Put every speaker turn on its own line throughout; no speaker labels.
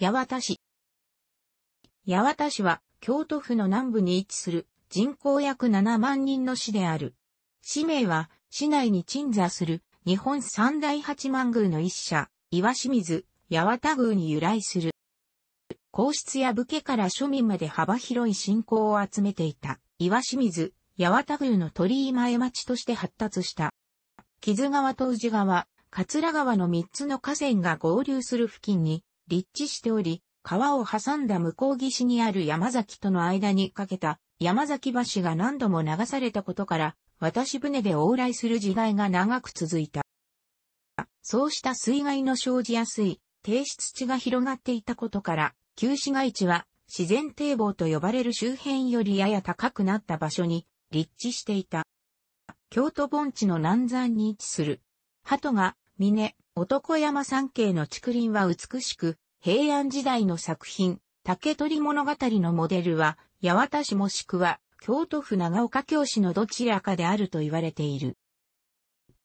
八幡市。八幡市は京都府の南部に位置する人口約7万人の市である。市名は市内に鎮座する日本三大八幡宮の一社、岩清水、八幡宮に由来する。皇室や武家から庶民まで幅広い信仰を集めていた岩清水、八幡宮の鳥居前町として発達した。木津川と宇治川、桂川の3つの河川が合流する付近に立地しており、川を挟んだ向こう岸にある山崎との間にかけた山崎橋が何度も流されたことから、渡し船で往来する時代が長く続いた。そうした水害の生じやすい低湿地が広がっていたことから、旧市街地は自然堤防と呼ばれる周辺よりやや高くなった場所に立地していた。京都盆地の南山に位置する、鳩が、峰、男山山系の竹林は美しく、平安時代の作品、竹取物語のモデルは、八幡市もしくは、京都府長岡京市のどちらかであると言われている。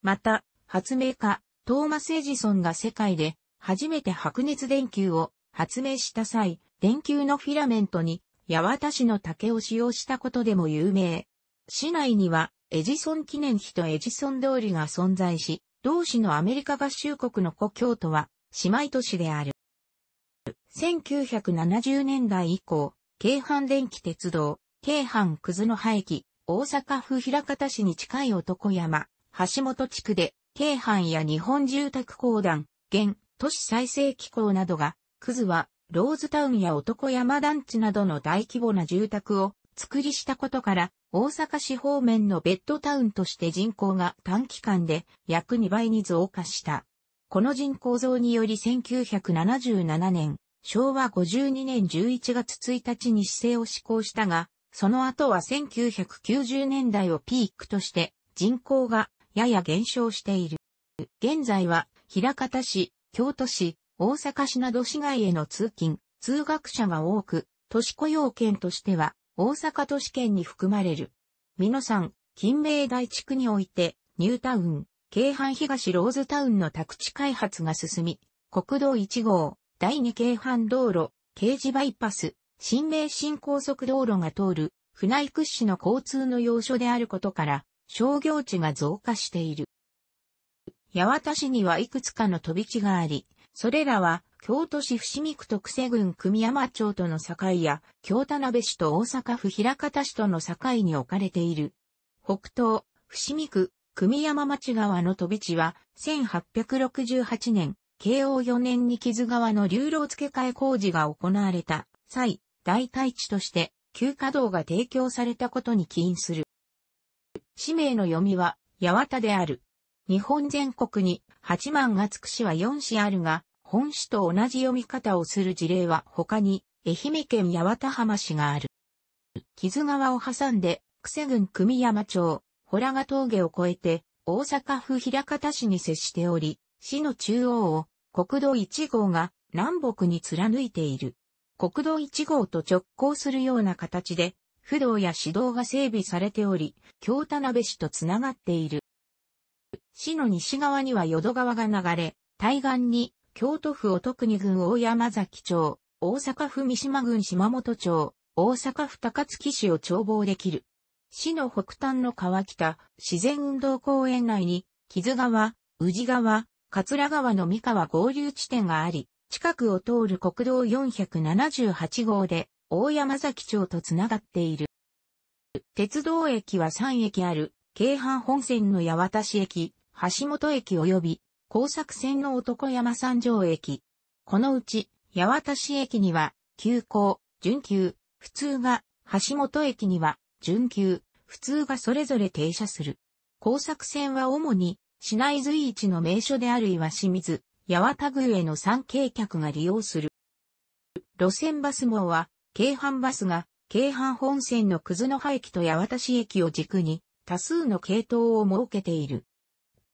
また、発明家、トーマス・エジソンが世界で、初めて白熱電球を発明した際、電球のフィラメントに、八幡市の竹を使用したことでも有名。市内には、エジソン記念碑とエジソン通りが存在し、同市のアメリカ合衆国の故郷とは、姉妹都市である。1970年代以降、京阪電気鉄道、京阪葛の葉駅、大阪府平方市に近い男山、橋本地区で、京阪や日本住宅公団、現、都市再生機構などが、葛は、ローズタウンや男山団地などの大規模な住宅を作りしたことから、大阪市方面のベッドタウンとして人口が短期間で約2倍に増加した。この人口増により1977年、昭和52年11月1日に市政を施行したが、その後は1990年代をピークとして人口がやや減少している。現在は、平方市、京都市、大阪市など市外への通勤、通学者が多く、都市雇用圏としては大阪都市圏に含まれる。美濃山、金明大地区において、ニュータウン、京阪東ローズタウンの宅地開発が進み、国道1号、第2京阪道路、京事バイパス、新名新高速道路が通る、船井屈指の交通の要所であることから、商業地が増加している。八幡市にはいくつかの飛び地があり、それらは京都市伏見区徳瀬郡組山町との境や、京田辺市と大阪府平方市との境に置かれている。北東、伏見区、組山町側の飛び地は、1868年、慶応4年に木津川の流浪付け替え工事が行われた際、代替地として、旧稼働が提供されたことに起因する。氏名の読みは、八幡である。日本全国に八万がつく市は4市あるが、本市と同じ読み方をする事例は他に、愛媛県八幡浜市がある。木津川を挟んで、久世郡組山町、洞ヶ峠を越えて、大阪府平方市に接しており、市の中央を国道1号が南北に貫いている。国道1号と直行するような形で、不動や市道が整備されており、京田辺市とつながっている。市の西側には淀川が流れ、対岸に京都府乙国郡大山崎町、大阪府三島郡島本町、大阪府高槻市を眺望できる。市の北端の川北、自然運動公園内に、木津川、宇治川、桂川の三河合流地点があり、近くを通る国道478号で、大山崎町とつながっている。鉄道駅は3駅ある、京阪本線の八幡市駅、橋本駅及び工作線の男山三条駅。このうち、八幡市駅には、急行、準急、普通が、橋本駅には、準急、普通がそれぞれ停車する。工作線は主に、市内随一の名所である岩清水、八幡宮への参詣客が利用する。路線バス網は、京阪バスが、京阪本線の葛の葉駅と八幡市駅を軸に、多数の系統を設けている。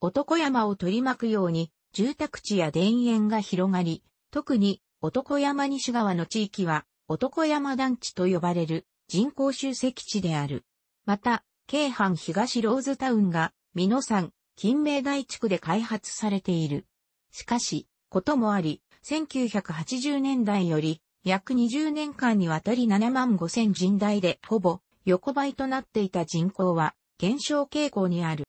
男山を取り巻くように、住宅地や田園が広がり、特に男山西側の地域は男山団地と呼ばれる人口集積地である。また、京阪東ローズタウンが美濃山、金明大地区で開発されている。しかし、こともあり、1980年代より約20年間にわたり7万5千人台でほぼ横ばいとなっていた人口は減少傾向にある。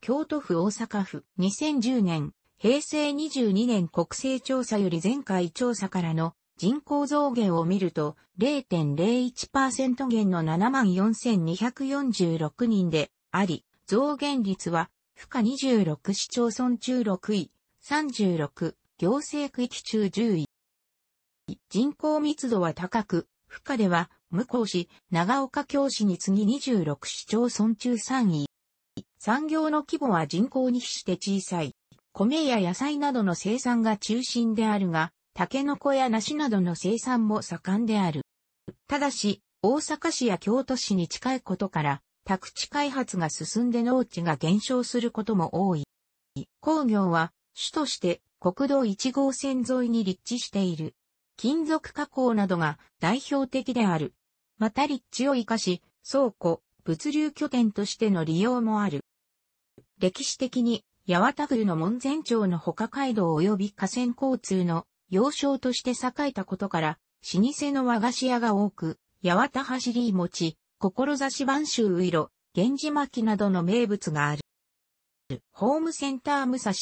京都府大阪府、2010年、平成22年国勢調査より前回調査からの人口増減を見ると0.01%減の74,246人であり、増減率は負荷26市町村中6位、36行政区域中10位。人口密度は高く、負荷では、向こう市、長岡京市に次ぎ26市町村中3位。産業の規模は人口に比して小さい。米や野菜などの生産が中心であるが、タケノコや梨などの生産も盛んである。ただし、大阪市や京都市に近いことから、宅地開発が進んで農地が減少することも多い。工業は、主として国道1号線沿いに立地している。金属加工などが代表的である。また立地を活かし、倉庫、物流拠点としての利用もある。歴史的に、八幡宮の門前町の他街道及び河川交通の要衝として栄えたことから、老舗の和菓子屋が多く、八幡走り餅、志番州ういろ、源氏巻などの名物がある。ホームセンター武蔵、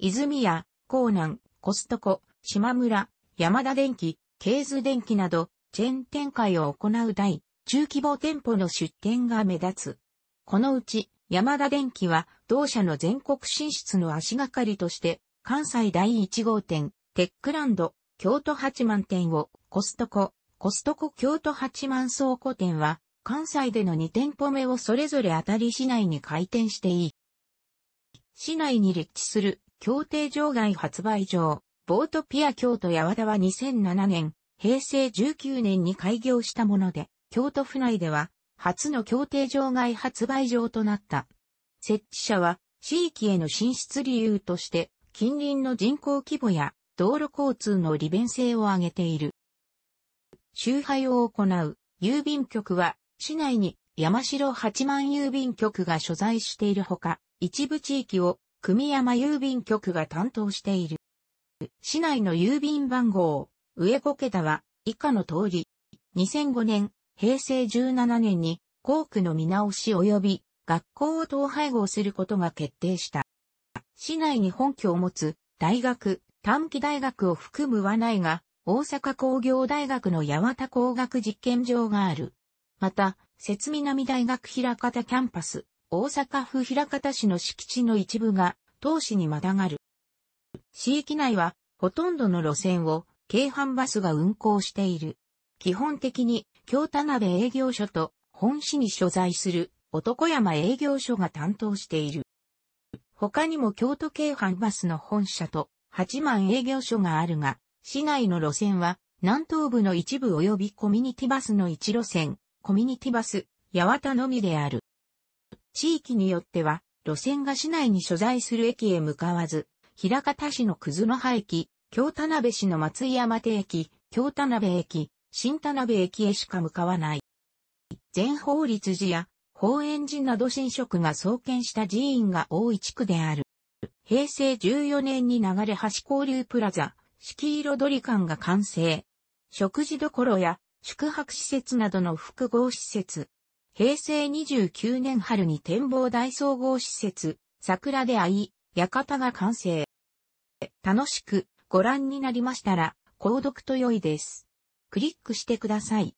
泉屋、港南、コストコ、島村、山田電機、ケーズ電機など、チェーン展開を行う大、中規模店舗の出店が目立つ。このうち、山田電機は同社の全国進出の足がかりとして、関西第1号店、テックランド、京都八幡店をコストコ、コストコ京都八幡倉庫店は、関西での2店舗目をそれぞれあたり市内に開店していい。市内に立地する協定場外発売場、ボートピア京都八和田は2007年、平成19年に開業したもので、京都府内では初の協定場外発売場となった。設置者は、地域への進出理由として、近隣の人口規模や道路交通の利便性を挙げている。周配を行う郵便局は、市内に山城八幡郵便局が所在しているほか、一部地域を組山郵便局が担当している。市内の郵便番号、上5桁は以下の通り、2005年平成17年に校区の見直し及び学校を統廃合することが決定した。市内に本拠を持つ大学、短期大学を含むはないが、大阪工業大学の八幡工学実験場がある。また、雪南大学平方キャンパス、大阪府平方市の敷地の一部が、当市にまたがる。市域内は、ほとんどの路線を、京阪バスが運行している。基本的に、京田辺営業所と本市に所在する男山営業所が担当している。他にも京都京阪バスの本社と八幡営業所があるが、市内の路線は南東部の一部及びコミュニティバスの一路線、コミュニティバス、八幡のみである。地域によっては、路線が市内に所在する駅へ向かわず、平方市の葛の葉駅、京田辺市の松井山手駅、京田辺駅、新田辺駅へしか向かわない。全法律寺や法円寺など神職が創建した寺院が多い地区である。平成14年に流れ橋交流プラザ、四季彩り館が完成。食事ろや宿泊施設などの複合施設。平成29年春に展望大総合施設、桜で会い、館が完成。楽しくご覧になりましたら、購読と良いです。クリックしてください。